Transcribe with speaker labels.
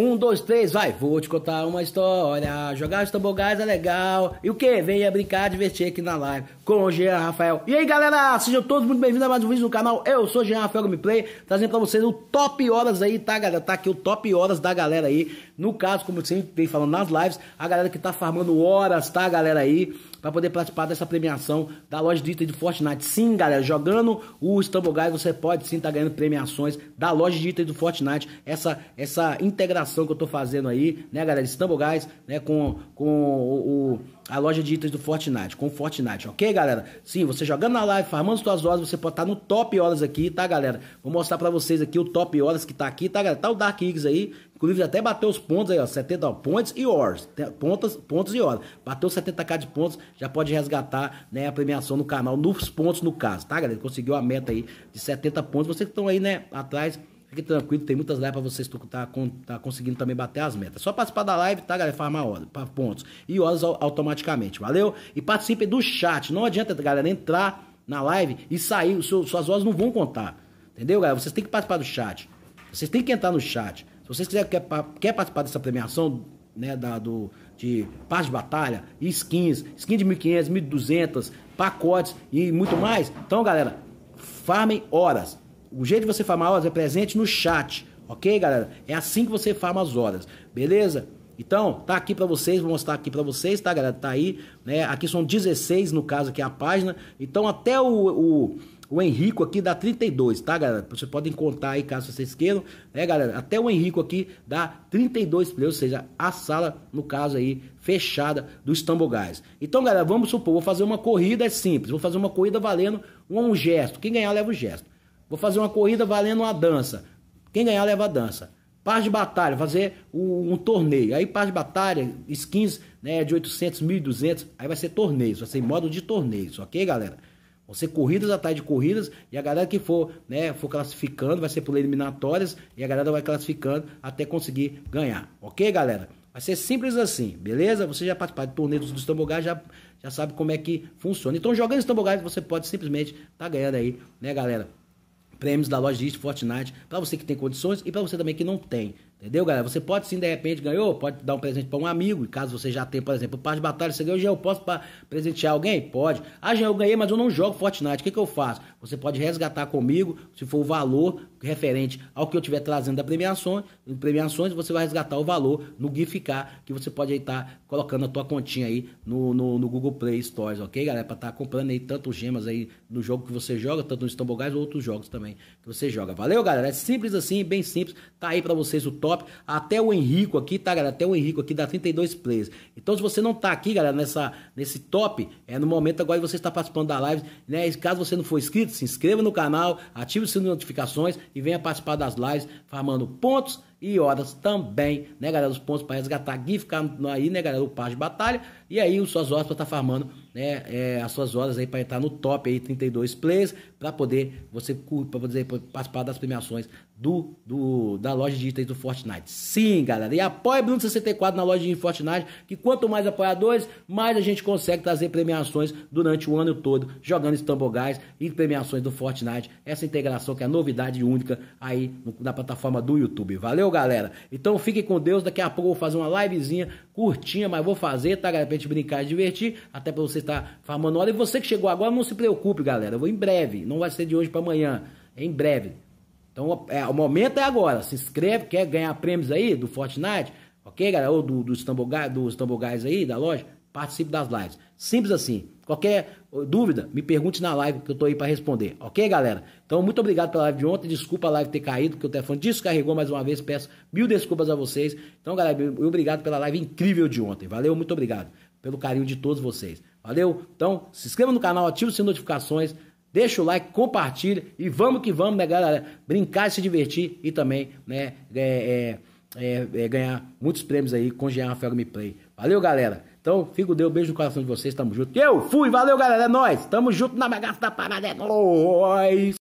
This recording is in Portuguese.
Speaker 1: Um, dois, três, vai. Vou te contar uma história. Jogar os tambogás é legal. E o que? Venha brincar, divertir aqui na live com o Jean Rafael. E aí, galera, sejam todos muito bem-vindos a mais um vídeo no canal. Eu sou o Jean Rafael Gameplay, trazendo pra vocês o top horas aí, tá, galera? Tá aqui o top horas da galera aí. No caso, como eu sempre vem falando nas lives, a galera que tá farmando horas, tá, galera aí? para poder participar dessa premiação da loja de itens de Fortnite. Sim, galera, jogando o Stumble Guys, você pode sim estar tá ganhando premiações da loja de itens do Fortnite. Essa, essa integração que eu tô fazendo aí, né, galera? Stumble Guys, né, com, com o, o a loja de itens do Fortnite, com Fortnite, ok, galera? Sim, você jogando na live, farmando suas horas, você pode estar tá no top horas aqui, tá, galera? Vou mostrar pra vocês aqui o top horas que tá aqui, tá, galera? Tá o Dark Eagles aí, inclusive até bateu os pontos aí, ó, 70 pontos e horas, pontas, pontos e horas. Bateu 70k de pontos, já pode resgatar, né, a premiação no canal, nos pontos no caso, tá, galera? Conseguiu a meta aí de 70 pontos, vocês que estão aí, né, atrás Fique tranquilo, tem muitas lives para vocês que tá, tá, conseguindo também bater as metas. Só participar da live, tá, galera? Farmar horas, pontos e horas automaticamente, valeu? E participe do chat. Não adianta, galera, entrar na live e sair, seu, suas horas não vão contar. Entendeu, galera? Vocês têm que participar do chat. Vocês têm que entrar no chat. Se vocês quiserem quer, quer participar dessa premiação, né, da, do, de paz de batalha, skins, skin de 1500, 1200, pacotes e muito mais. Então, galera, farmem horas. O jeito de você farmar horas é presente no chat, ok, galera? É assim que você farma as horas, beleza? Então, tá aqui para vocês, vou mostrar aqui para vocês, tá, galera? Tá aí, né? Aqui são 16, no caso aqui é a página. Então, até o, o, o, Henrico aqui dá 32, tá, galera? Vocês podem contar aí, caso vocês queiram, né, galera? Até o Henrico aqui dá 32 players, ou seja, a sala, no caso aí, fechada do Istanbul Guys. Então, galera, vamos supor, vou fazer uma corrida, é simples. Vou fazer uma corrida valendo um, um gesto. Quem ganhar, leva o gesto. Vou fazer uma corrida valendo uma dança. Quem ganhar leva a dança. Par de batalha, fazer um, um torneio. Aí par de batalha, skins né, de 800, 1.200, aí vai ser torneios, vai ser modo de torneios, ok, galera? Vão ser corridas atrás de corridas e a galera que for, né, for classificando vai ser por eliminatórias e a galera vai classificando até conseguir ganhar, ok, galera? Vai ser simples assim, beleza? Você já participar de torneios dos tambogás, já, já sabe como é que funciona. Então, jogando os você pode simplesmente estar tá ganhando aí, né, galera? prêmios da loja de Fortnite, para você que tem condições e para você também que não tem. Entendeu, galera? Você pode sim, de repente, ganhou, pode dar um presente para um amigo, e caso você já tenha, por exemplo, parte de batalha, você ganhou, eu posso presentear alguém? Pode. Ah, já eu ganhei, mas eu não jogo Fortnite, o que, que eu faço? Você pode resgatar comigo, se for o valor referente ao que eu estiver trazendo da premiação, premiações, você vai resgatar o valor no Gificar, que você pode estar tá colocando a tua continha aí no, no, no Google Play Stories, ok, galera? Para estar tá comprando aí tantos gemas aí no jogo que você joga, tanto no Stumble Guys ou outros jogos também que você joga. Valeu, galera? É simples assim, bem simples, tá aí para vocês o top top. Até o Henrico aqui, tá, galera? Até o Henrico aqui dá 32 plays. Então, se você não tá aqui, galera, nessa, nesse top, é no momento agora que você está participando da live, né? E caso você não for inscrito, se inscreva no canal, ative o sino de notificações e venha participar das lives, farmando pontos e horas também, né, galera? Os pontos para resgatar Gui ficar aí, né, galera? O par de batalha. E aí, os suas horas para estar tá farmando, né? É, as suas horas aí para entrar no top aí, 32 players, para poder você para poder participar das premiações do, do da loja de itens do Fortnite. Sim, galera. E apoia Bruno 64 na loja de Fortnite, que quanto mais apoiadores, mais a gente consegue trazer premiações durante o ano todo, jogando Stambogás e premiações do Fortnite. Essa integração que é novidade única aí na plataforma do YouTube. Valeu? Valeu, galera. Então fiquem com Deus. Daqui a pouco eu vou fazer uma livezinha curtinha, mas vou fazer, tá, galera? Pra gente brincar e divertir. Até pra você estar farmando hora. E você que chegou agora, não se preocupe, galera. Eu vou em breve. Não vai ser de hoje para amanhã. É em breve. Então é, o momento é agora. Se inscreve, quer ganhar prêmios aí do Fortnite, ok, galera? Ou do, do Stumble, do aí, da loja. Participe das lives. Simples assim. Qualquer dúvida, me pergunte na live que eu tô aí para responder. Ok, galera? Então, muito obrigado pela live de ontem. Desculpa a live ter caído, porque o telefone descarregou mais uma vez. Peço mil desculpas a vocês. Então, galera, obrigado pela live incrível de ontem. Valeu, muito obrigado pelo carinho de todos vocês. Valeu? Então, se inscreva no canal, ative as notificações, deixa o like, compartilha e vamos que vamos, né, galera? Brincar e se divertir e também, né, é, é é, é, ganhar muitos prêmios aí com o Jean Rafael Gameplay. Valeu, galera. Então, fico deu beijo no coração de vocês, tamo junto. Eu fui, valeu, galera, é nóis. Tamo junto na bagaça da parada, é nóis.